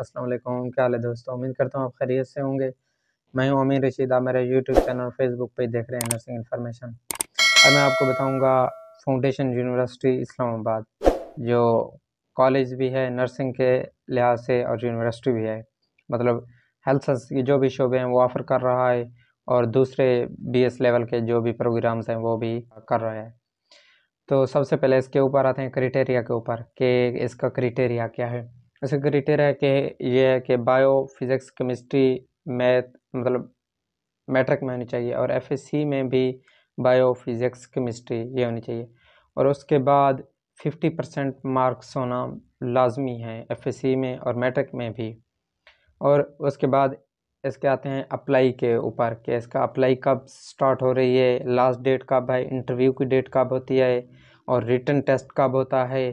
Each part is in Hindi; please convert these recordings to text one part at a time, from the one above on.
अस्सलाम वालेकुम क्या हाल है दोस्तों उम्मीद करता हूँ आप खैरियत से होंगे मैं हूँ अमीर रशीद आप मेरे यूट्यूब चैनल और फेसबुक पर देख रहे हैं नर्सिंग इन्फॉर्मेशन और मैं आपको बताऊँगा फाउंडेशन यूनिवर्सिटी इस्लामाबाद जो कॉलेज भी है नर्सिंग के लिहाज से और यूनिवर्सिटी भी है मतलब हेल्थ साइंस के जो भी शोबे हैं वो ऑफ़र कर रहा है और दूसरे एस लेवल के जो भी प्रोग्राम्स हैं वो भी कर रहे हैं तो सबसे पहले इसके ऊपर आते हैं क्रिटेरिया के ऊपर कि इसका क्रिटेरिया क्या है ऐसे क्रिटेरिया है कि ये है कि बायो फिज़िक्स केमिस्ट्री मैथ मतलब मैट्रिक में होनी चाहिए और एफ में भी बायो फिज़िक्स केमिस्ट्री ये होनी चाहिए और उसके बाद फिफ्टी परसेंट मार्क्स होना लाजमी है एफ में और मैट्रिक में भी और उसके बाद इसके आते हैं अप्लाई के ऊपर कि इसका अप्लाई कब स्टार्ट हो रही है लास्ट डेट कब है इंटरव्यू की डेट कब होती है और रिटर्न टेस्ट कब होता है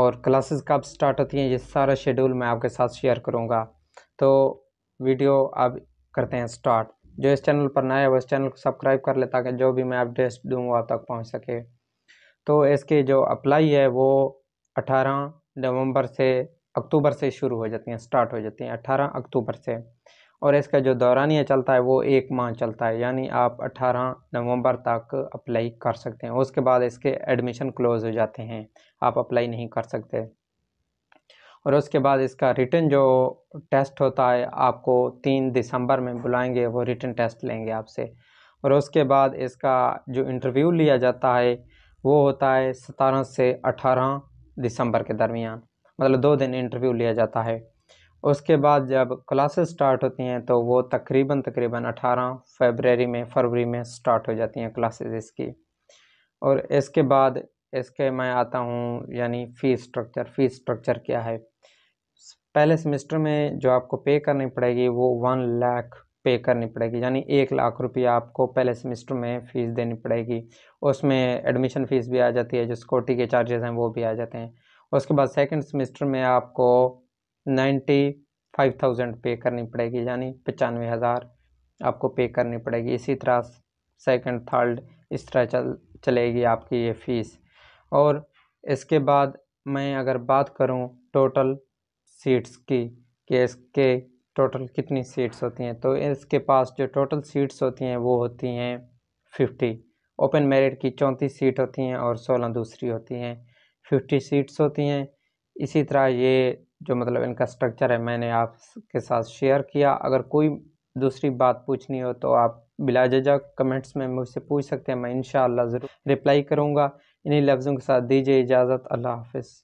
और क्लासेस कब स्टार्ट होती हैं ये सारा शेड्यूल मैं आपके साथ शेयर करूँगा तो वीडियो अब करते हैं स्टार्ट जो इस चैनल पर नया है वो इस चैनल को सब्सक्राइब कर ले ताकि जो भी मैं अपडेट्स दूँ वो आप तक पहुँच सके तो इसकी जो अप्लाई है वो 18 नवंबर से अक्टूबर से शुरू हो जाती हैं स्टार्ट हो जाती हैं अट्ठारह अक्टूबर से और इसका जो दौरानिया चलता है वो एक माह चलता है यानी आप 18 नवंबर तक अप्लाई कर सकते हैं उसके बाद इसके एडमिशन क्लोज़ हो जाते हैं आप अप्लाई नहीं कर सकते और उसके बाद इसका रिटर्न जो टेस्ट होता है आपको तीन दिसंबर में बुलाएंगे वो रिटर्न टेस्ट लेंगे आपसे और उसके बाद इसका जो इंटरव्यू लिया जाता है वो होता है सतारह से अठारह दिसंबर के दरमियान मतलब दो दिन इंटरव्यू लिया जाता है उसके बाद जब क्लासेस स्टार्ट होती हैं तो वो तकरीबन तकरीबन 18 फरवरी में फरवरी में स्टार्ट हो जाती हैं क्लासेस इसकी और इसके बाद इसके मैं आता हूँ यानी फ़ीस स्ट्रक्चर फ़ीस स्ट्रक्चर क्या है पहले सेमेस्टर में जो आपको पे करनी पड़ेगी वो वन लाख पे करनी पड़ेगी यानी एक लाख रुपया आपको पहले सेमेस्टर में फ़ीस देनी पड़ेगी उसमें एडमिशन फ़ीस भी आ जाती है जो सिक्योरिटी के चार्जेस हैं वो भी आ जाते हैं उसके बाद सेकंड सेमेस्टर में आपको नाइन्टी फाइव थाउजेंड पे करनी पड़ेगी यानी पचानवे हज़ार आपको पे करनी पड़ेगी इसी तरह सेकंड थर्ड इस तरह चल चलेगी आपकी ये फ़ीस और इसके बाद मैं अगर बात करूं टोटल सीट्स की कि इसके टोटल कितनी सीट्स होती हैं तो इसके पास जो टोटल सीट्स होती हैं वो होती हैं फिफ्टी ओपन मेरिट की चौंतीस सीट होती हैं और सोलह दूसरी होती हैं फिफ्टी सीट्स होती हैं इसी तरह ये जो मतलब इनका स्ट्रक्चर है मैंने आपके साथ शेयर किया अगर कोई दूसरी बात पूछनी हो तो आप बिला जजा कमेंट्स में मुझसे पूछ सकते हैं मैं इन ज़रूर रिप्लाई करूँगा इन्हीं लफ्ज़ों के साथ दीजिए इजाज़त अल्लाह हाफिज़